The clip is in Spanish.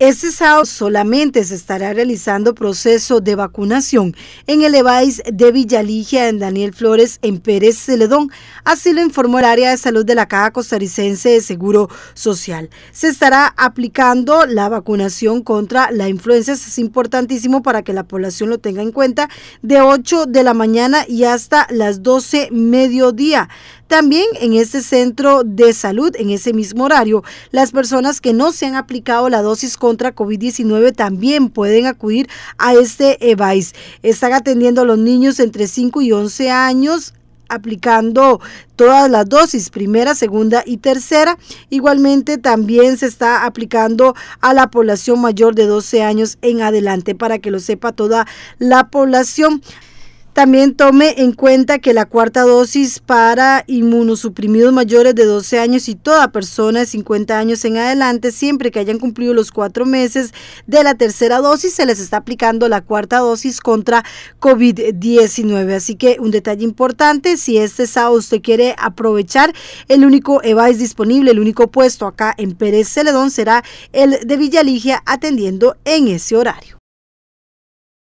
Este sábado solamente se estará realizando proceso de vacunación en el EVAIS de Villaligia en Daniel Flores en Pérez Celedón, así lo informó el área de salud de la Caja Costarricense de Seguro Social. Se estará aplicando la vacunación contra la influenza, es importantísimo para que la población lo tenga en cuenta, de 8 de la mañana y hasta las 12 mediodía. También en este centro de salud, en ese mismo horario, las personas que no se han aplicado la dosis contra COVID-19 también pueden acudir a este EVAIS. Están atendiendo a los niños entre 5 y 11 años aplicando todas las dosis, primera, segunda y tercera. Igualmente también se está aplicando a la población mayor de 12 años en adelante, para que lo sepa toda la población. También tome en cuenta que la cuarta dosis para inmunosuprimidos mayores de 12 años y toda persona de 50 años en adelante, siempre que hayan cumplido los cuatro meses de la tercera dosis, se les está aplicando la cuarta dosis contra COVID-19. Así que un detalle importante, si este sábado usted quiere aprovechar, el único EVAIS disponible, el único puesto acá en Pérez Celedón será el de Villaligia atendiendo en ese horario.